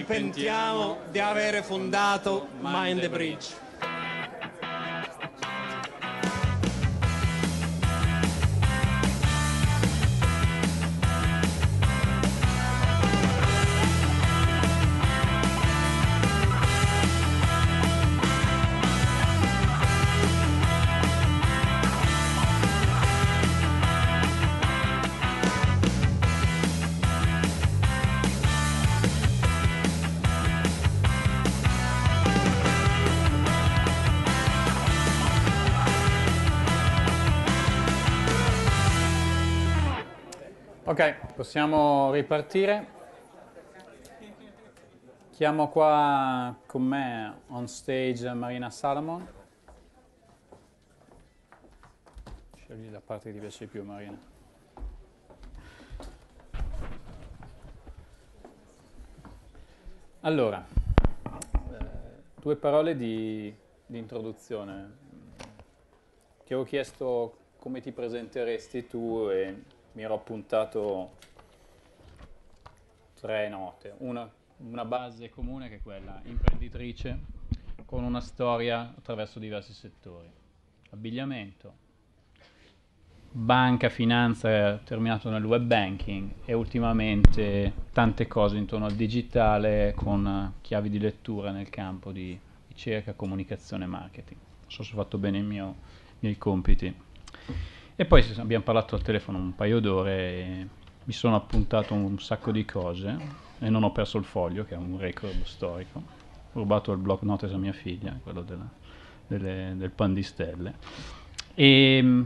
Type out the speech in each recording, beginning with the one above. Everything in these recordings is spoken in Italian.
pentiamo di aver fondato Mind the Bridge. Ok, possiamo ripartire. Chiamo qua con me on stage Marina Salomon. Scegli la parte che ti piace di più, Marina. Allora, eh, due parole di, di introduzione. Ti avevo chiesto come ti presenteresti tu e mi ero appuntato tre note. Una, una base comune che è quella imprenditrice con una storia attraverso diversi settori. Abbigliamento, banca, finanza, terminato nel web banking e ultimamente tante cose intorno al digitale con chiavi di lettura nel campo di ricerca, comunicazione e marketing. Non so se ho fatto bene mio, i miei compiti. E poi abbiamo parlato al telefono un paio d'ore e mi sono appuntato un sacco di cose e non ho perso il foglio, che è un record storico. Ho rubato il block notes a mia figlia, quello della, delle, del pan di stelle. E mm,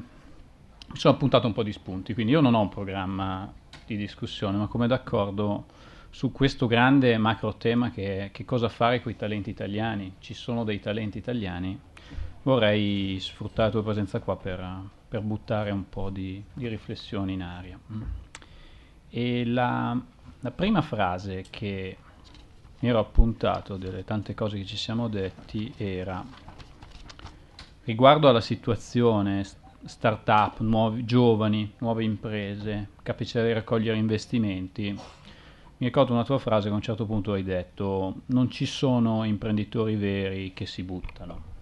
mi sono appuntato un po' di spunti, quindi io non ho un programma di discussione, ma come d'accordo su questo grande macro tema che è che cosa fare con i talenti italiani, ci sono dei talenti italiani, vorrei sfruttare la tua presenza qua per per buttare un po' di, di riflessione in aria. Mm. E la, la prima frase che mi ero appuntato delle tante cose che ci siamo detti era riguardo alla situazione startup, nuovi, giovani, nuove imprese, capacità di raccogliere investimenti. Mi ricordo una tua frase che a un certo punto hai detto non ci sono imprenditori veri che si buttano.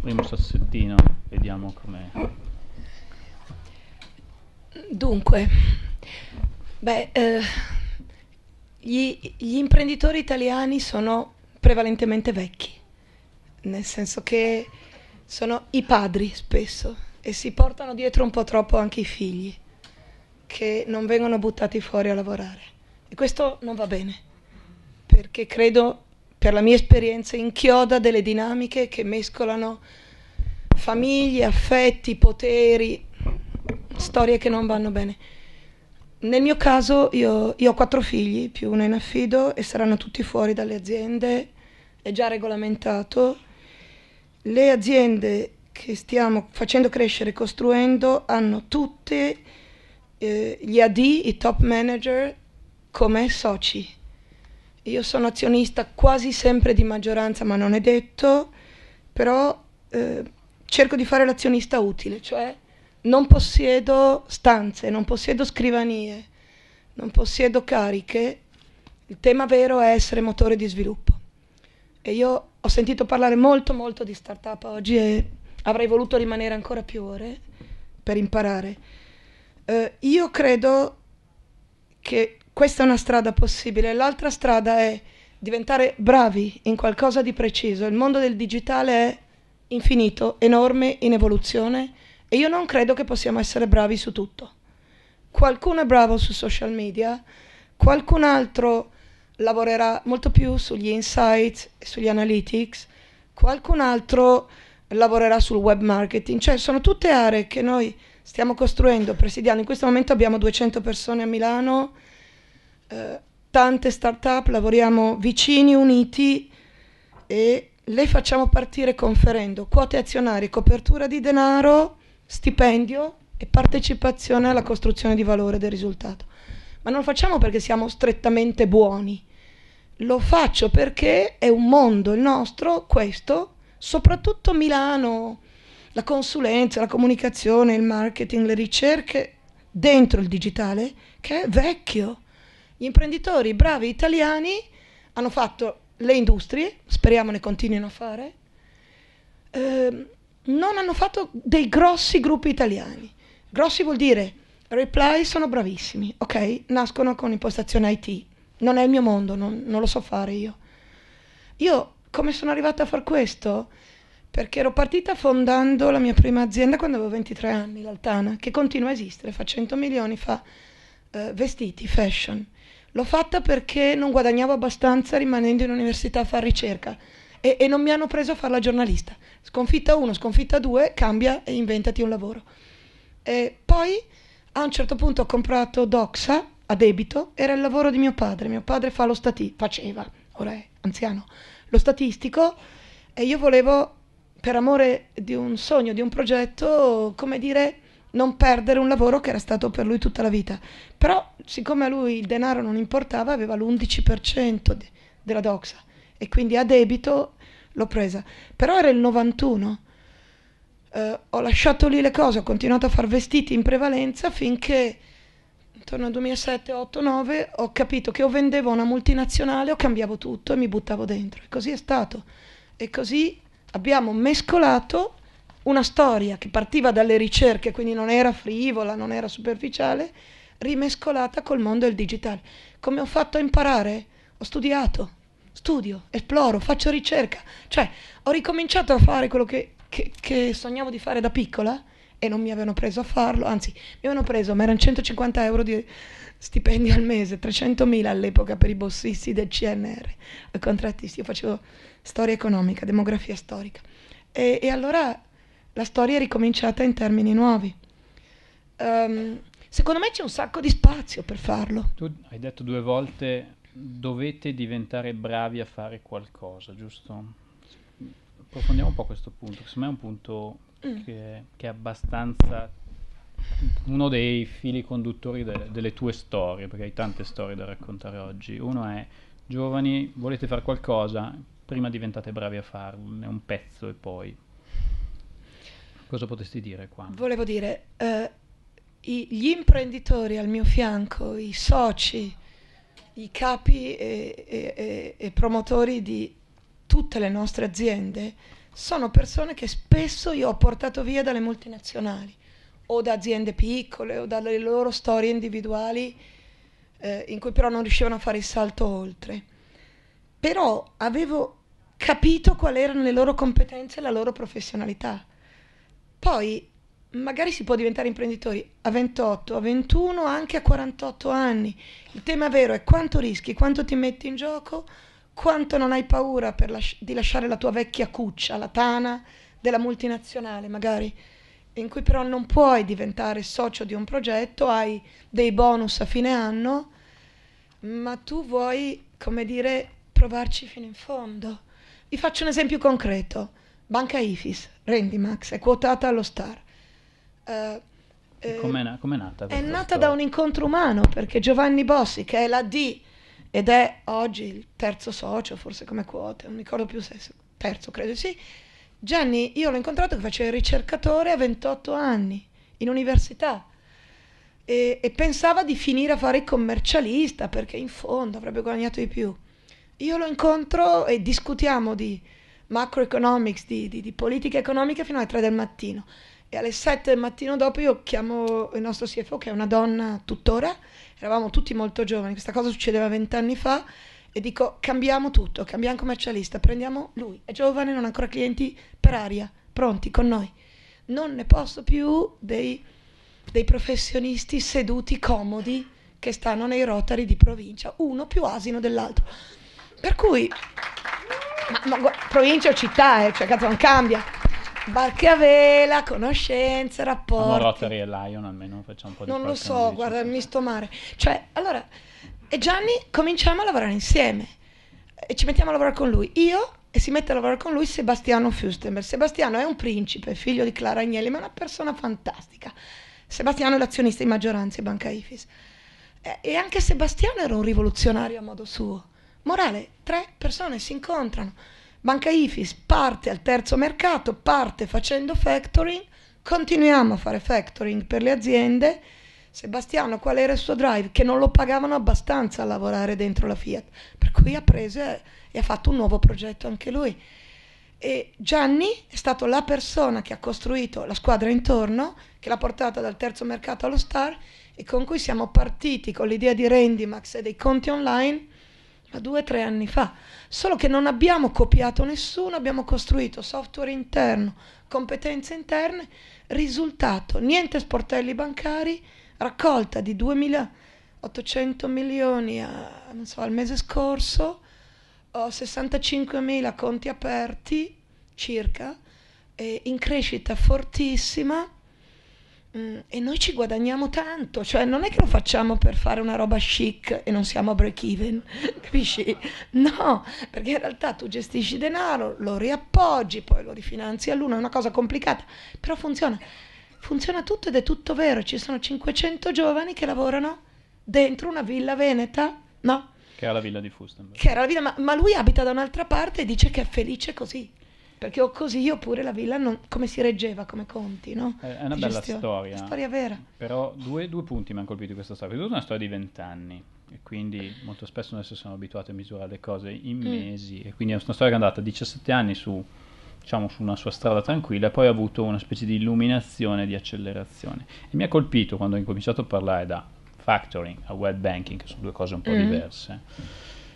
Primo sassettino. Vediamo come... Dunque, beh, eh, gli, gli imprenditori italiani sono prevalentemente vecchi, nel senso che sono i padri spesso e si portano dietro un po' troppo anche i figli che non vengono buttati fuori a lavorare. E questo non va bene, perché credo, per la mia esperienza, inchioda delle dinamiche che mescolano famiglie, affetti, poteri, storie che non vanno bene. Nel mio caso io, io ho quattro figli, più uno in affido e saranno tutti fuori dalle aziende, è già regolamentato. Le aziende che stiamo facendo crescere, costruendo, hanno tutti eh, gli AD, i top manager, come soci. Io sono azionista quasi sempre di maggioranza, ma non è detto, però eh, cerco di fare l'azionista utile, cioè non possiedo stanze, non possiedo scrivanie, non possiedo cariche, il tema vero è essere motore di sviluppo. E io ho sentito parlare molto molto di startup oggi e avrei voluto rimanere ancora più ore per imparare. Eh, io credo che questa è una strada possibile, l'altra strada è diventare bravi in qualcosa di preciso. Il mondo del digitale è infinito, enorme, in evoluzione e io non credo che possiamo essere bravi su tutto. Qualcuno è bravo su social media, qualcun altro lavorerà molto più sugli insights e sugli analytics, qualcun altro lavorerà sul web marketing, cioè sono tutte aree che noi stiamo costruendo, presidiando. In questo momento abbiamo 200 persone a Milano, eh, tante start-up, lavoriamo vicini, uniti e le facciamo partire conferendo quote azionarie, copertura di denaro, stipendio e partecipazione alla costruzione di valore del risultato. Ma non lo facciamo perché siamo strettamente buoni, lo faccio perché è un mondo il nostro, questo, soprattutto Milano, la consulenza, la comunicazione, il marketing, le ricerche dentro il digitale, che è vecchio. Gli imprenditori bravi italiani hanno fatto le industrie, speriamo ne continuino a fare, eh, non hanno fatto dei grossi gruppi italiani. Grossi vuol dire Reply sono bravissimi, ok? Nascono con impostazione IT. Non è il mio mondo, non, non lo so fare io. Io come sono arrivata a far questo? Perché ero partita fondando la mia prima azienda quando avevo 23 anni, l'Altana, che continua a esistere, fa 100 milioni, fa eh, vestiti, fashion. L'ho fatta perché non guadagnavo abbastanza rimanendo in università a fare ricerca e, e non mi hanno preso a fare la giornalista. Sconfitta 1, sconfitta 2, cambia e inventati un lavoro. E poi a un certo punto ho comprato Doxa a debito, era il lavoro di mio padre. Mio padre fa lo stati- faceva, ora è anziano, lo statistico e io volevo, per amore di un sogno, di un progetto, come dire non perdere un lavoro che era stato per lui tutta la vita. Però siccome a lui il denaro non importava, aveva l'11% de- della Doxa e quindi a debito l'ho presa. Però era il 91. Eh, ho lasciato lì le cose, ho continuato a far vestiti in prevalenza finché intorno al 2007, 8, 9 ho capito che o vendevo una multinazionale o cambiavo tutto e mi buttavo dentro. E così è stato. E così abbiamo mescolato una storia che partiva dalle ricerche, quindi non era frivola, non era superficiale, rimescolata col mondo del digitale. Come ho fatto a imparare? Ho studiato, studio, esploro, faccio ricerca. Cioè, ho ricominciato a fare quello che, che, che sognavo di fare da piccola e non mi avevano preso a farlo, anzi, mi avevano preso, ma erano 150 euro di stipendi al mese, 300.000 all'epoca per i bossisti del CNR, i contrattisti. Io facevo storia economica, demografia storica. e, e allora la storia è ricominciata in termini nuovi. Um, secondo me c'è un sacco di spazio per farlo. Tu hai detto due volte dovete diventare bravi a fare qualcosa, giusto? Approfondiamo un po' questo punto, secondo me è un punto mm. che, che, è abbastanza uno dei fili conduttori de- delle tue storie, perché hai tante storie da raccontare oggi. Uno è giovani, volete fare qualcosa, prima diventate bravi a farne un pezzo e poi Cosa potresti dire qua? Volevo dire, eh, i, gli imprenditori al mio fianco, i soci, i capi e, e, e promotori di tutte le nostre aziende, sono persone che spesso io ho portato via dalle multinazionali o da aziende piccole o dalle loro storie individuali eh, in cui però non riuscivano a fare il salto oltre. Però avevo capito quali erano le loro competenze e la loro professionalità poi magari si può diventare imprenditori a 28, a 21, anche a 48 anni. Il tema vero è quanto rischi, quanto ti metti in gioco, quanto non hai paura las- di lasciare la tua vecchia cuccia, la tana della multinazionale magari, in cui però non puoi diventare socio di un progetto, hai dei bonus a fine anno, ma tu vuoi, come dire, provarci fino in fondo. Vi faccio un esempio concreto. Banca IFIS, Rendimax, è quotata allo Star. Uh, eh, eh com'è, na- com'è, nata? È nata da un incontro umano perché Giovanni Bossi, che è la D ed è oggi il terzo socio, forse come quote, non mi ricordo più se è terzo, credo sì. Gianni, io l'ho incontrato che faceva il ricercatore a 28 anni in università e, e pensava di finire a fare il commercialista perché in fondo avrebbe guadagnato di più. Io lo incontro e discutiamo di macroeconomics, di, di, di politica economica fino alle 3 del mattino e alle 7 del mattino dopo io chiamo il nostro CFO che è una donna tuttora, eravamo tutti molto giovani, questa cosa succedeva vent'anni fa e dico cambiamo tutto, cambiamo commercialista, prendiamo lui, è giovane, non ha ancora clienti per aria, pronti con noi. Non ne posso più dei, dei professionisti seduti comodi che stanno nei rotari di provincia, uno più asino dell'altro. Per cui ma, ma, provincia o città, eh, cioè cazzo non cambia. Barche a vela, conoscenze, rapporti. Ma Rotary e Lion almeno facciamo un po' di Non lo so, guarda, mi sto mare. Cioè, allora, e Gianni cominciamo a lavorare insieme e ci mettiamo a lavorare con lui. Io e si mette a lavorare con lui Sebastiano Fustenberg. Sebastiano è un principe, figlio di Clara Agnelli, ma è una persona fantastica. Sebastiano è l'azionista di maggioranza di Banca Ifis. E anche Sebastiano era un rivoluzionario a modo suo. Morale, tre persone si incontrano. Banca Ifis parte al terzo mercato, parte facendo factoring, continuiamo a fare factoring per le aziende. Sebastiano, qual era il suo drive? Che non lo pagavano abbastanza a lavorare dentro la Fiat, per cui ha preso e ha fatto un nuovo progetto anche lui. E Gianni è stato la persona che ha costruito la squadra intorno, che l'ha portata dal terzo mercato allo Star e con cui siamo partiti con l'idea di Rendimax e dei conti online due o tre anni fa, solo che non abbiamo copiato nessuno, abbiamo costruito software interno, competenze interne, risultato, niente sportelli bancari, raccolta di 2.800 milioni a, eh, so, al mese scorso, 65.000 conti aperti circa, in crescita fortissima Mm, e noi ci guadagniamo tanto, cioè non è che lo facciamo per fare una roba chic e non siamo a break even, capisci? No, perché in realtà tu gestisci denaro, lo riappoggi, poi lo rifinanzi all'uno, è una cosa complicata, però funziona. Funziona tutto ed è tutto vero, ci sono 500 giovani che lavorano dentro una villa veneta, no? Che era la villa di Fustenberg. Villa, ma, ma lui abita da un'altra parte e dice che è felice così perché ho così io pure la villa non, come si reggeva come conti, no? Eh, è una di bella gestione. storia. Una storia vera. Però due, due punti mi hanno colpito di questa storia. Prima è una storia di vent'anni e quindi molto spesso adesso siamo abituati a misurare le cose in mm. mesi e quindi è una storia che è andata 17 anni su diciamo, su una sua strada tranquilla e poi ha avuto una specie di illuminazione, di accelerazione. E mi ha colpito quando ho incominciato a parlare da factoring a web banking, che sono due cose un po' mm. diverse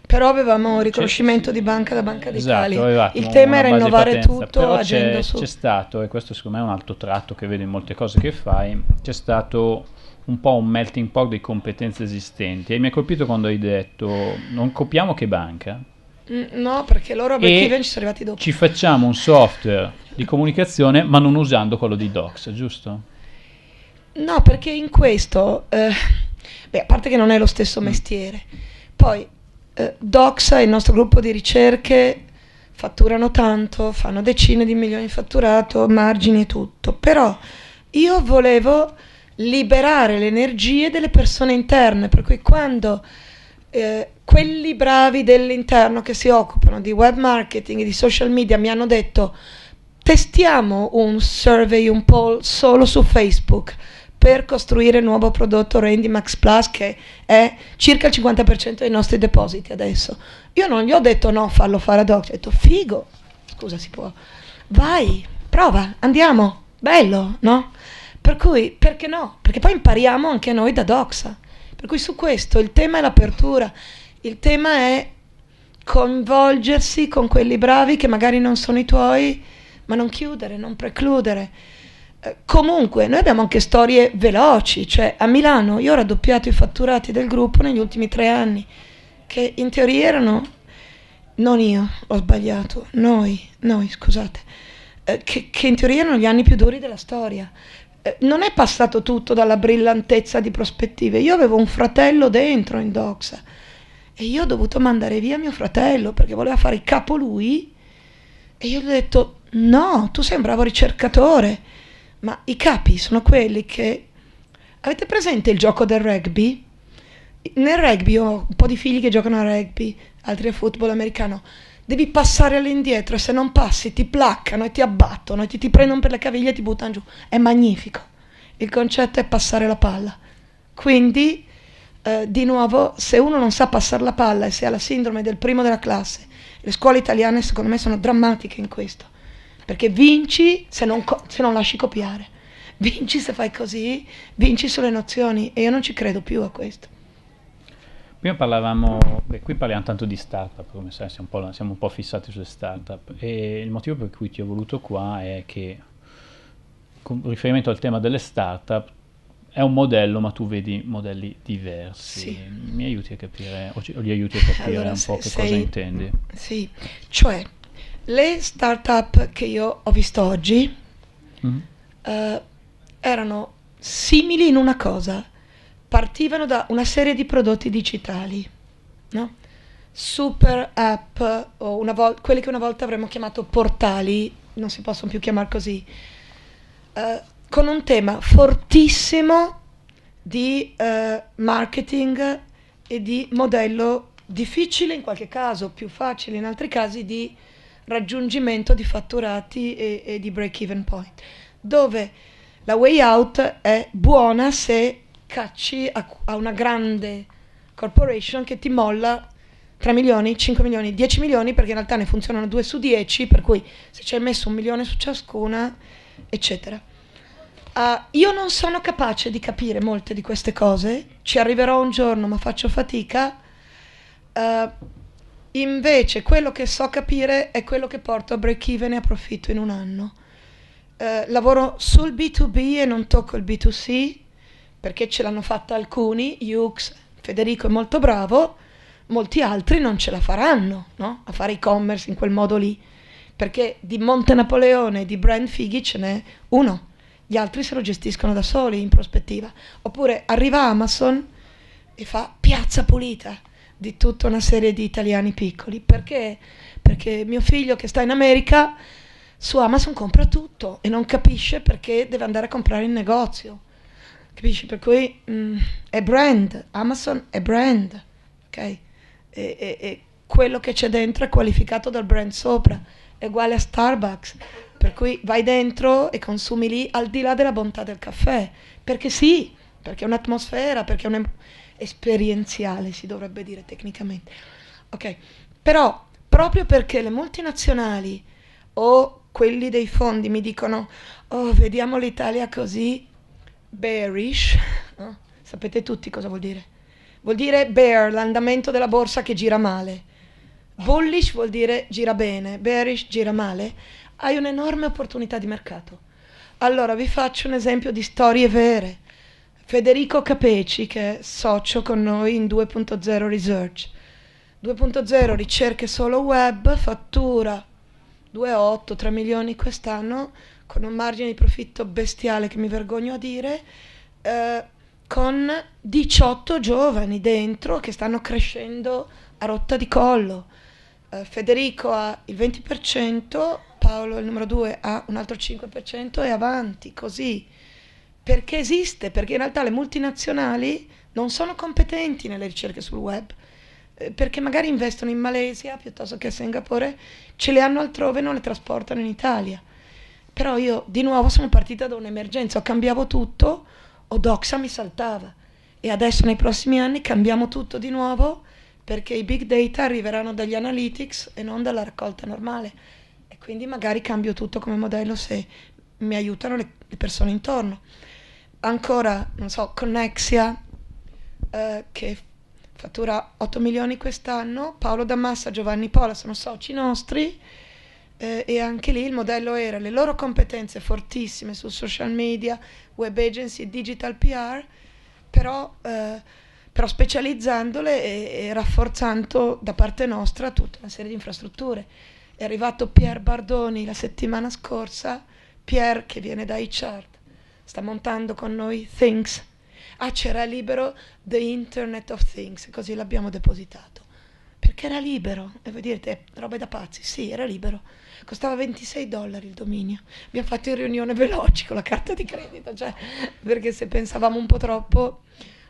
però avevamo un riconoscimento di banca da Banca esatto, d'Italia. Esatto, Il tema era innovare tutto Però agendo c'è, su. c'è stato, e questo secondo me è un altro tratto che vedo in molte cose che fai, c'è stato un po' un melting pot di competenze esistenti. E mi ha colpito quando hai detto non copiamo che banca. Mm, no, perché loro a Breakeven ci sono arrivati dopo. Ci facciamo un software di comunicazione, ma non usando quello di Docs, giusto? No, perché in questo, eh, beh, a parte che non è lo stesso mm. mestiere, poi eh, Doxa e il nostro gruppo di ricerche fatturano tanto, fanno decine di milioni di fatturato, margini e tutto, però io volevo liberare le energie delle persone interne, per cui quando eh, quelli bravi dell'interno che si occupano di web marketing e di social media mi hanno detto testiamo un survey, un poll solo su Facebook per costruire il nuovo prodotto Randy Max Plus che è circa il 50% dei nostri depositi adesso. Io non gli ho detto no, fallo fare ad hoc, ho detto figo, scusa si può, vai, prova, andiamo, bello, no? Per cui, perché no? Perché poi impariamo anche noi da Doxa. Per cui su questo il tema è l'apertura, il tema è coinvolgersi con quelli bravi che magari non sono i tuoi, ma non chiudere, non precludere eh, comunque noi abbiamo anche storie veloci, cioè a Milano io ho raddoppiato i fatturati del gruppo negli ultimi tre anni, che in teoria erano, non io, ho sbagliato, noi, noi scusate, eh, che, che, in teoria erano gli anni più duri della storia. Eh, non è passato tutto dalla brillantezza di prospettive, io avevo un fratello dentro in Doxa e io ho dovuto mandare via mio fratello perché voleva fare il capo lui e io gli ho detto no, tu sei un bravo ricercatore ma i capi sono quelli che... Avete presente il gioco del rugby? Nel rugby ho un po' di figli che giocano a rugby, altri a football americano. Devi passare all'indietro e se non passi ti placcano e ti abbattono e ti, ti prendono per le caviglie e ti buttano giù. È magnifico. Il concetto è passare la palla. Quindi, eh, di nuovo, se uno non sa passare la palla e se ha la sindrome del primo della classe, le scuole italiane secondo me sono drammatiche in questo perché vinci se non, se non lasci copiare, vinci se fai così, vinci sulle nozioni e io non ci credo più a questo. Prima parlavamo, beh, qui parliamo tanto di startup, come sai, siamo un, siamo un po', fissati sulle startup e il motivo per cui ti ho voluto qua è che, con riferimento al tema delle startup, è un modello, ma tu vedi modelli diversi. Sì. Mi aiuti a capire, o, ci, o li aiuti a capire allora, un se, po' che sei, cosa intendi? Sì, cioè le startup che io ho visto oggi mm. eh, erano simili in una cosa. Partivano da una serie di prodotti digitali, no? super app, o vol- quelli che una volta avremmo chiamato portali, non si possono più chiamare così, eh, con un tema fortissimo di eh, marketing e di modello difficile in qualche caso, più facile in altri casi, di raggiungimento di fatturati e, e di break-even point, dove la way out è buona se cacci a, a una grande corporation che ti molla 3 milioni, 5 milioni, 10 milioni, perché in realtà ne funzionano 2 su 10, per cui se ci hai messo un milione su ciascuna, eccetera. Uh, io non sono capace di capire molte di queste cose, ci arriverò un giorno, ma faccio fatica. Uh, Invece quello che so capire è quello che porto a break even e a profitto in un anno. Eh, lavoro sul B2B e non tocco il B2C perché ce l'hanno fatta alcuni, Yux, Federico è molto bravo, molti altri non ce la faranno no? a fare e-commerce in quel modo lì, perché di Monte Napoleone e di brand fighi ce n'è uno, gli altri se lo gestiscono da soli in prospettiva. Oppure arriva Amazon e fa piazza pulita di tutta una serie di italiani piccoli. Perché? Perché mio figlio che sta in America su Amazon compra tutto e non capisce perché deve andare a comprare in negozio. Capisci? Per cui mh, mm, è brand, Amazon è brand, ok? E, e, e quello che c'è dentro è qualificato dal brand sopra, è uguale a Starbucks. Per cui vai dentro e consumi lì al di là della bontà del caffè. Perché sì, perché è un'atmosfera, perché è un'emozione esperienziale, si dovrebbe dire tecnicamente. Ok, però proprio perché le multinazionali o quelli dei fondi mi dicono, oh, vediamo l'Italia così bearish, no? sapete tutti cosa vuol dire? Vuol dire bear, l'andamento della borsa che gira male. Bullish vuol dire gira bene, bearish gira male. Hai un'enorme opportunità di mercato. Allora vi faccio un esempio di storie vere. Federico Capeci, che è socio con noi in 2.0 Research. 2.0 ricerche solo web, fattura 2,8, 3 milioni quest'anno, con un margine di profitto bestiale che mi vergogno a dire, eh, con 18 giovani dentro che stanno crescendo a rotta di collo. Eh, Federico ha il 20%, Paolo il numero 2 ha un altro 5% e avanti, così perché esiste, perché in realtà le multinazionali non sono competenti nelle ricerche sul web, eh, perché magari investono in Malesia piuttosto che a Singapore, ce le hanno altrove e non le trasportano in Italia. Però io di nuovo sono partita da un'emergenza, cambiavo tutto, o Doxa mi saltava e adesso nei prossimi anni cambiamo tutto di nuovo perché i big data arriveranno dagli analytics e non dalla raccolta normale e quindi magari cambio tutto come modello se mi aiutano le persone intorno ancora, non so, Connexia eh, che fattura 8 milioni quest'anno, Paolo Damassa, Giovanni Pola sono soci nostri eh, e anche lì il modello era le loro competenze fortissime su social media, web agency, digital PR, però, eh, però specializzandole e, e rafforzando da parte nostra tutta una serie di infrastrutture. È arrivato Pier Bardoni la settimana scorsa, Pier che viene da HR, sta montando con noi Things. Ah, c'era libero The Internet of Things, così l'abbiamo depositato. Perché era libero, e voi direte, roba da pazzi, sì, era libero. Costava 26 dollari il dominio. Abbiamo fatto in riunione veloci con la carta di credito, cioè, perché se pensavamo un po' troppo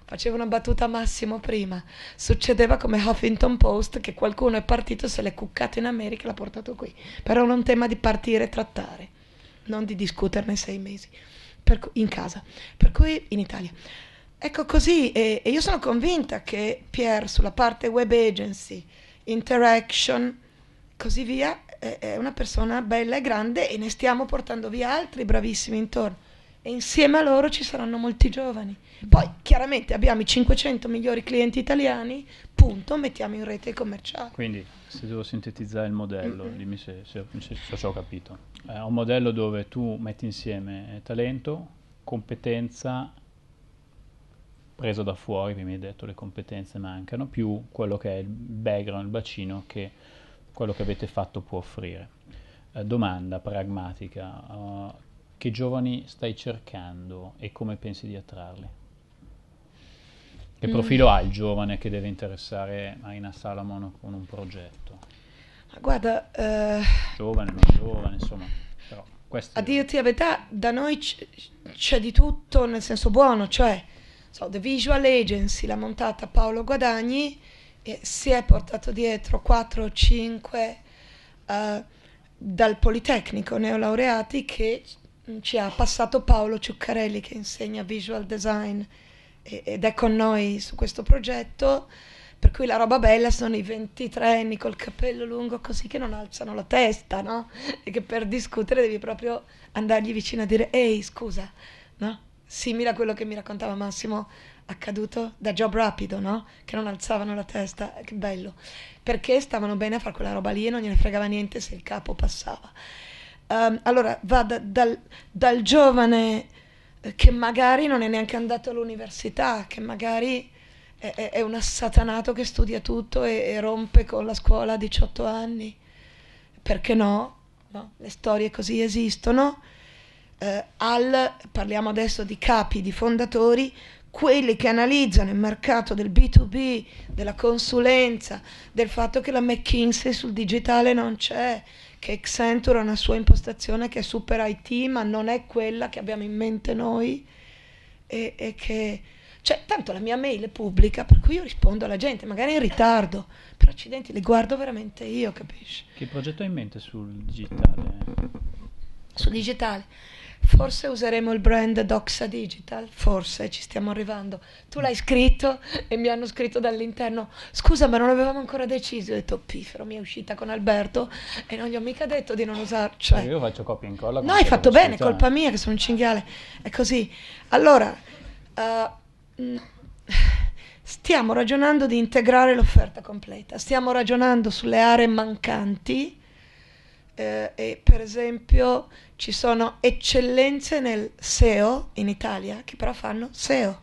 faceva una battuta Massimo prima. Succedeva come Huffington Post che qualcuno è partito, se l'è cuccato in America e l'ha portato qui. Però era un tema di partire e trattare, non di discuterne sei mesi per, in casa, per cui in Italia. Ecco così, e, e, io sono convinta che Pierre sulla parte web agency, interaction, così via, è, è una persona bella e grande e ne stiamo portando via altri bravissimi intorno e insieme a loro ci saranno molti giovani. Poi chiaramente abbiamo i 500 migliori clienti italiani, punto, mettiamo in rete il commerciale. Quindi se devo sintetizzare il modello, mm-hmm. dimmi se, se, se, se ho capito, eh, è un modello dove tu metti insieme talento, competenza, preso da fuori, vi mi hai detto le competenze mancano, più quello che è il background, il bacino che quello che avete fatto può offrire. Eh, domanda pragmatica, uh, che giovani stai cercando e come pensi di attrarli? Che mm. profilo mm. ha il giovane che deve interessare Marina Salomon con un progetto? Guarda, eh... giovane, non giovane, insomma, però questo... A dirti la verità, da noi c- c'è di tutto nel senso buono, cioè, so, The Visual Agency l'ha montata Paolo Guadagni e si è portato dietro 4 o 5 uh, eh, dal Politecnico neolaureati che Mm, ci ha passato Paolo Ciuccarelli che insegna visual design ed è con noi su questo progetto. Per cui la roba bella sono i 23 anni col capello lungo così che non alzano la testa, no? E che per discutere devi proprio andargli vicino a dire ehi scusa, no? Simile a quello che mi raccontava Massimo accaduto da Job Rapido, no? Che non alzavano la testa, che bello. Perché stavano bene a fare quella roba lì e non gliene fregava niente se il capo passava. Um, allora, va da, dal, dal, giovane eh, che magari non è neanche andato all'università, che magari è, è, è un assatanato che studia tutto e, e, rompe con la scuola a 18 anni. Perché no? no? Le storie così esistono. Eh, al, parliamo adesso di capi, di fondatori, quelli che analizzano il mercato del B2B, della consulenza, del fatto che la McKinsey sul digitale non c'è, che Accenture ha una sua impostazione che è super IT, ma non è quella che abbiamo in mente noi e, e che... Cioè, tanto la mia mail è pubblica, per cui io rispondo alla gente, magari in ritardo, però accidenti, le guardo veramente io, capisci? Che progetto hai in mente sul digitale? su digitale. Forse useremo il brand Doxa Digital, forse ci stiamo arrivando. Tu l'hai scritto e mi hanno scritto dall'interno, scusa ma non avevamo ancora deciso. Ho detto, pifero, mi è uscita con Alberto e non gli ho mica detto di non usarlo. Cioè, cioè, io faccio copia e incolla. No, hai fatto bene, colpa eh. mia che sono un cinghiale. È così. Allora, uh, stiamo ragionando di integrare l'offerta completa, stiamo ragionando sulle aree mancanti eh, e per esempio ci sono eccellenze nel SEO in Italia che però fanno SEO.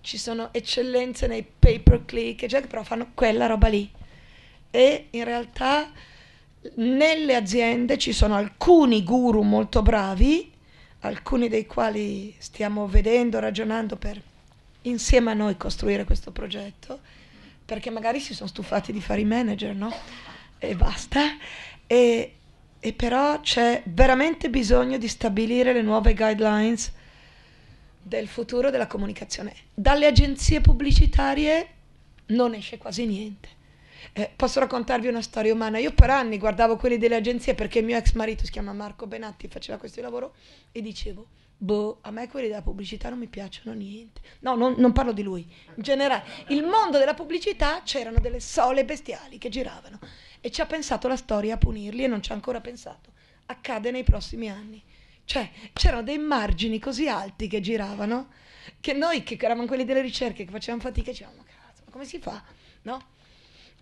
Ci sono eccellenze nei pay per click, cioè che però fanno quella roba lì. E in realtà nelle aziende ci sono alcuni guru molto bravi, alcuni dei quali stiamo vedendo, ragionando per insieme a noi costruire questo progetto, perché magari si sono stufati di fare i manager, no? E basta. E, e però c'è veramente bisogno di stabilire le nuove guidelines del futuro della comunicazione. Dalle agenzie pubblicitarie non esce quasi niente. Eh, posso raccontarvi una storia umana? Io per anni guardavo quelli delle agenzie perché il mio ex marito si chiama Marco Benatti, faceva questo lavoro e dicevo boh, a me quelli della pubblicità non mi piacciono niente. No, non, non, parlo di lui. In generale, il mondo della pubblicità c'erano delle sole bestiali che giravano e ci ha pensato la storia a punirli e non ci ha ancora pensato. Accade nei prossimi anni. Cioè, c'erano dei margini così alti che giravano che noi che eravamo quelli delle ricerche che facevamo fatica, dicevamo, ma cazzo, ma come si fa? No?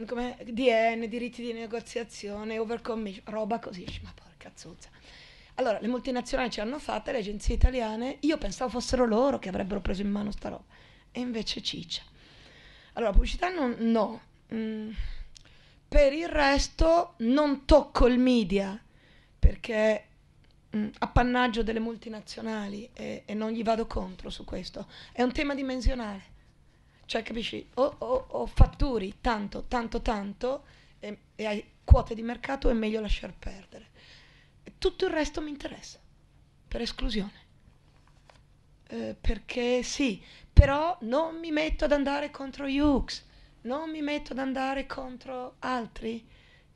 Come DN, diritti di negoziazione, overcommission, roba così. Ma porca zozza allora, le multinazionali ce l'hanno fatta, le agenzie italiane, io pensavo fossero loro che avrebbero preso in mano sta roba, e invece ciccia. Allora, pubblicità non, no. Mm. Per il resto non tocco il media, perché mm, appannaggio delle multinazionali e, e, non gli vado contro su questo. È un tema dimensionale. Cioè, capisci, o, o, o fatturi tanto, tanto, tanto, e, e hai quote di mercato, è meglio lasciar perdere tutto il resto mi interessa, per esclusione. Eh, perché sì, però non mi metto ad andare contro Hughes, non mi metto ad andare contro altri.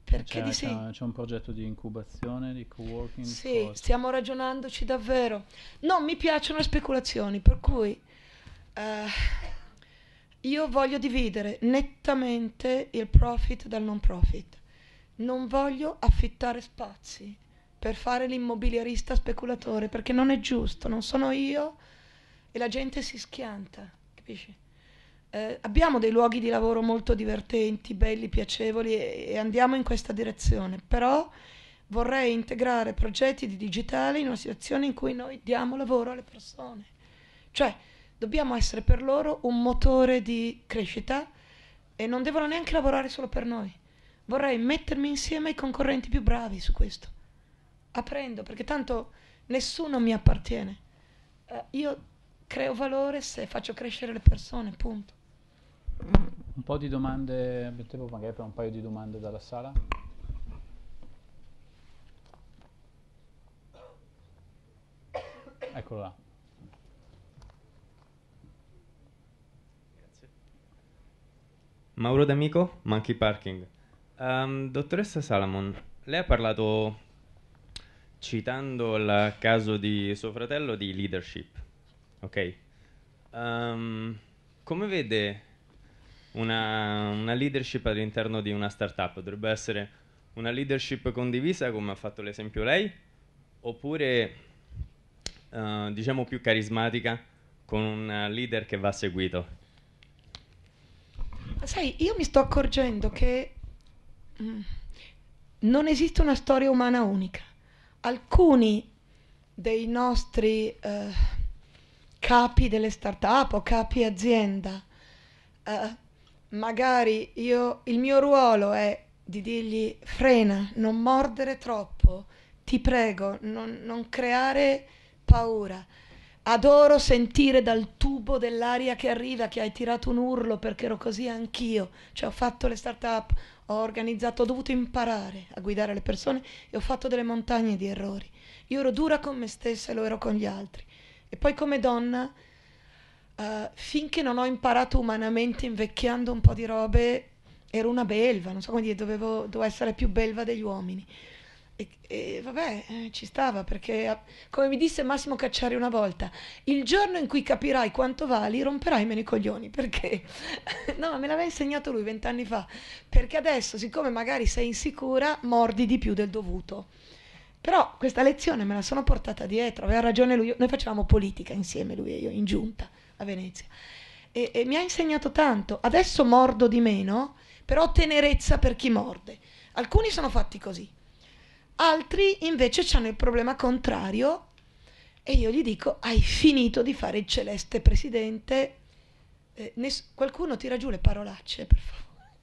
Perché c'è, di sì. C'è un progetto di incubazione, di co-working? Sì, cosa. stiamo ragionandoci davvero. Non mi piacciono le speculazioni, per cui uh, io voglio dividere nettamente il profit dal non profit. Non voglio affittare spazi per fare l'immobiliarista speculatore, perché non è giusto, non sono io e la gente si schianta, capisci? Eh, abbiamo dei luoghi di lavoro molto divertenti, belli, piacevoli e, e andiamo in questa direzione, però vorrei integrare progetti di digitale in una situazione in cui noi diamo lavoro alle persone. Cioè, dobbiamo essere per loro un motore di crescita e non devono neanche lavorare solo per noi. Vorrei mettermi insieme ai concorrenti più bravi su questo aprendo, perché tanto nessuno mi appartiene. Uh, io creo valore se faccio crescere le persone, punto. Un po' di domande, abbiamo magari per un paio di domande dalla sala. Eccolo là. Grazie. Mauro D'Amico, Monkey Parking. Um, dottoressa Salamon, lei ha parlato citando il caso di suo fratello di leadership, ok? Um, come vede una, una leadership all'interno di una startup? Dovrebbe essere una leadership condivisa, come ha fatto l'esempio lei, oppure uh, diciamo più carismatica, con un leader che va seguito? Sai, io mi sto accorgendo che mh, mm, non esiste una storia umana unica alcuni dei nostri eh, capi delle start-up o capi azienda, eh, magari io, il mio ruolo è di dirgli frena, non mordere troppo, ti prego, non, non creare paura. Adoro sentire dal tubo dell'aria che arriva che hai tirato un urlo perché ero così anch'io. Cioè ho fatto le start-up, ho organizzato, ho dovuto imparare a guidare le persone e ho fatto delle montagne di errori. Io ero dura con me stessa e lo ero con gli altri. E poi come donna, uh, finché non ho imparato umanamente, invecchiando un po' di robe, ero una belva, non so come dire, dovevo, dovevo essere più belva degli uomini. E, e, vabbè, eh, ci stava perché, come mi disse Massimo Cacciari una volta, il giorno in cui capirai quanto vali romperai meno i coglioni perché, no, me l'aveva insegnato lui vent'anni fa. Perché adesso, siccome magari sei insicura, mordi di più del dovuto. Però questa lezione me la sono portata dietro, aveva ragione lui. Noi facevamo politica insieme, lui e io, in giunta a Venezia. E, e mi ha insegnato tanto. Adesso mordo di meno, però tenerezza per chi morde. Alcuni sono fatti così Altri invece hanno il problema contrario e io gli dico hai finito di fare il celeste presidente. Eh, ness- qualcuno tira giù le parolacce, per favore.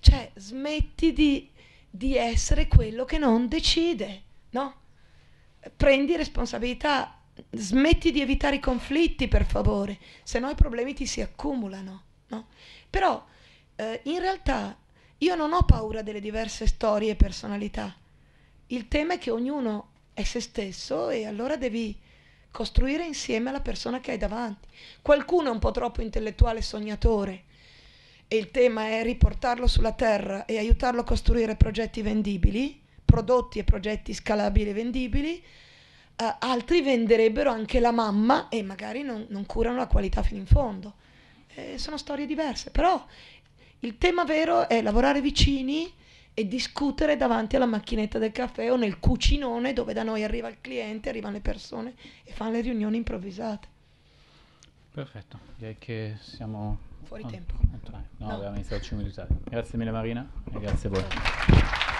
Cioè, smetti di, di essere quello che non decide, no? Prendi responsabilità, smetti di evitare i conflitti, per favore, se no i problemi ti si accumulano, no? Però eh, in realtà io non ho paura delle diverse storie e personalità il tema è che ognuno è se stesso e allora devi costruire insieme alla persona che hai davanti. Qualcuno è un po' troppo intellettuale e sognatore e il tema è riportarlo sulla terra e aiutarlo a costruire progetti vendibili, prodotti e progetti scalabili e vendibili. Uh, altri venderebbero anche la mamma e magari non, non curano la qualità fino in fondo. Eh, sono storie diverse, però il tema vero è lavorare vicini e discutere davanti alla macchinetta del caffè o nel cucinone dove da noi arriva il cliente, arrivano le persone e fanno le riunioni improvvisate. Perfetto, direi che siamo fuori tempo. No, no. abbiamo iniziato 5 minuti Grazie mille Marina e grazie a voi.